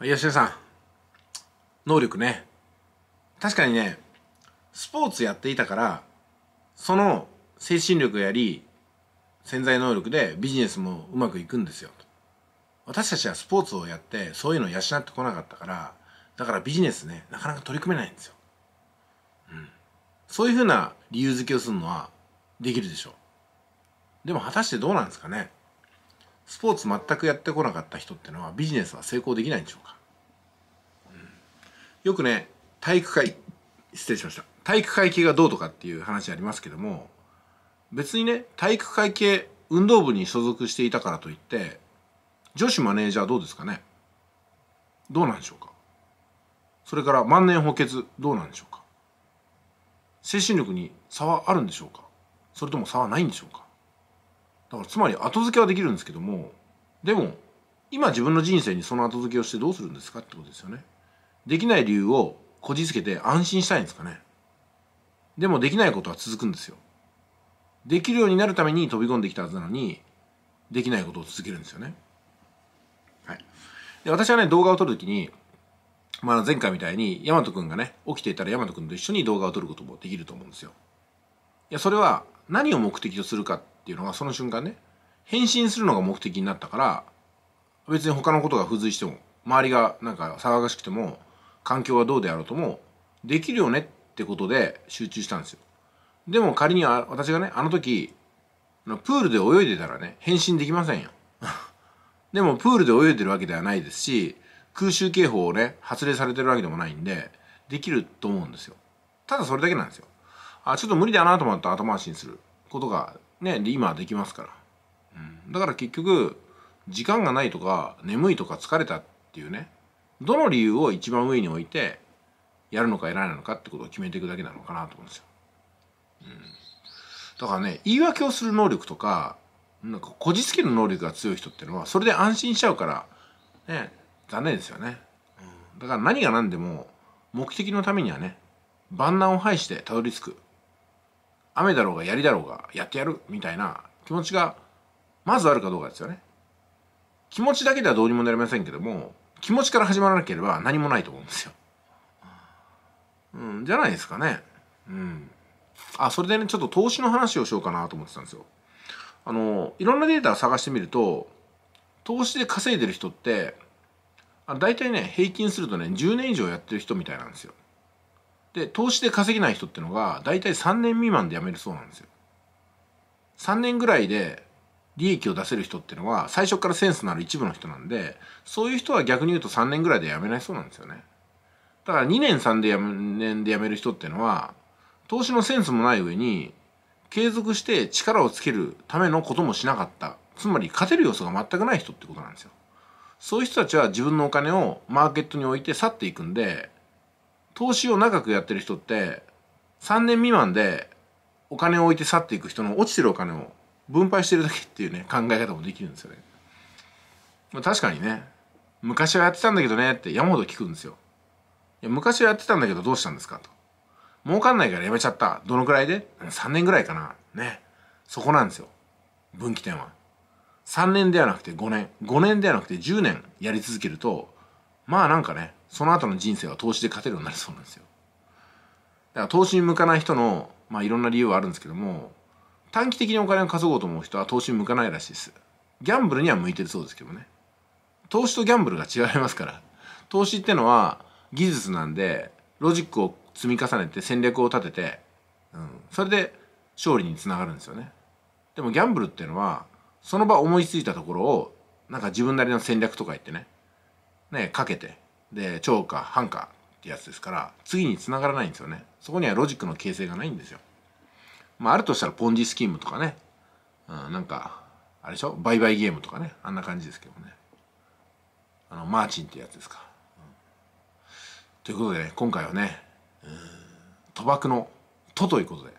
吉田さん能力ね確かにねスポーツやっていたからその精神力やり潜在能力でビジネスもうまくいくんですよと私たちはスポーツをやってそういうのを養ってこなかったからだからビジネスねなかなか取り組めないんですよ、うん、そういうふうな理由付けをするのはできるでしょうでも果たしてどうなんですかねスポーツ全くやってこなかった人ってのはビジネスは成功できないんでしょうか、うん、よくね体育会失礼しました体育会系がどうとかっていう話ありますけども別にね体育会系運動部に所属していたからといって女子マネージャーどうですかねどうなんでしょうかそれから万年補欠どうなんでしょうか精神力に差はあるんでしょうかそれとも差はないんでしょうかだからつまり後付けはできるんですけどもでも今自分の人生にその後付けをしてどうするんですかってことですよね。できない理由をこじつけて安心したいんですかね。でもできないことは続くんですよ。できるようになるために飛び込んできたはずなのにできないことを続けるんですよね。はい、で私はね動画を撮るときに、まあ、前回みたいに大和くんがね起きていたら大和くんと一緒に動画を撮ることもできると思うんですよ。いやそれは何を目的とするかっていうのがその瞬間ね返信するのが目的になったから別に他のことが付随しても周りがなんか騒がしくても環境はどうであろうともできるよねってことで集中したんですよでも仮に私がねあの時プールで泳いでたらね返信できませんよ でもプールで泳いでるわけではないですし空襲警報をね発令されてるわけでもないんでできると思うんですよただそれだけなんですよあちょっと無理だなと思ったら後回しにすることがね今はできますから、うん、だから結局時間がないとか眠いとか疲れたっていうねどの理由を一番上に置いてやるのかやらないのかってことを決めていくだけなのかなと思うんですよ、うん、だからね言い訳をする能力とかなんかこじつける能力が強い人っていうのはそれで安心しちゃうからね残念ですよね、うん、だから何が何でも目的のためにはね万難を排してたどり着く雨だろうが槍だろうがやってやるみたいな気持ちがまずあるかどうかですよね気持ちだけではどうにもなりませんけども気持ちから始まらなければ何もないと思うんですよ、うん、じゃないですかねうんあそれでねちょっと投資の話をしようかなと思ってたんですよあのいろんなデータを探してみると投資で稼いでる人ってあ大体ね平均するとね10年以上やってる人みたいなんですよで投資で稼げない人ってのが大体3年未満で辞めるそうなんですよ3年ぐらいで利益を出せる人っていうのは最初からセンスのある一部の人なんでそういう人は逆に言うと3年ぐらいで辞めないそうなんですよねだから2年3年で辞める人っていうのは投資のセンスもない上に継続して力をつけるためのこともしなかったつまり勝てる要素が全くない人ってことなんですよそういう人たちは自分のお金をマーケットに置いて去っていくんで投資を長くやってる人って3年未満でお金を置いて去っていく人の落ちてるお金を分配してるだけっていうね考え方もできるんですよね。まあ、確かにね昔はやってたんだけどねって山ほど聞くんですよ。いや昔はやってたんだけどどうしたんですかと。儲かんないからやめちゃった。どのくらいで ?3 年ぐらいかな。ね。そこなんですよ。分岐点は。3年ではなくて5年。5年ではなくて10年やり続けるとまあなんかねその後の人生は投資で勝てるようになりそうなんですよだから投資に向かない人のまあいろんな理由はあるんですけども短期的にお金を稼ごうと思う人は投資に向かないらしいですギャンブルには向いてるそうですけどね投資とギャンブルが違いますから投資ってのは技術なんでロジックを積み重ねて戦略を立てて、うん、それで勝利につながるんですよねでもギャンブルっていうのはその場思いついたところをなんか自分なりの戦略とか言ってねね、かけて、で、超か半かってやつですから、次につながらないんですよね。そこにはロジックの形成がないんですよ。まあ、あるとしたらポンジスキームとかね、うん、なんか、あれでしょ売買ゲームとかね、あんな感じですけどね。あの、マーチンってやつですか。うん、ということでね、今回はね、賭博の「と」ということで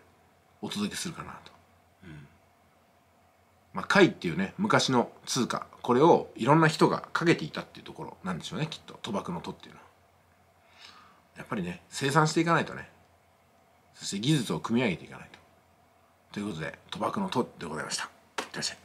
お届けするかなと。うんまあ、貝っていうね昔の通貨これをいろんな人がかけていたっていうところなんでしょうねきっと賭博の賭っていうのはやっぱりね生産していかないとねそして技術を組み上げていかないとということで賭博の賭でございましたいってらっしゃい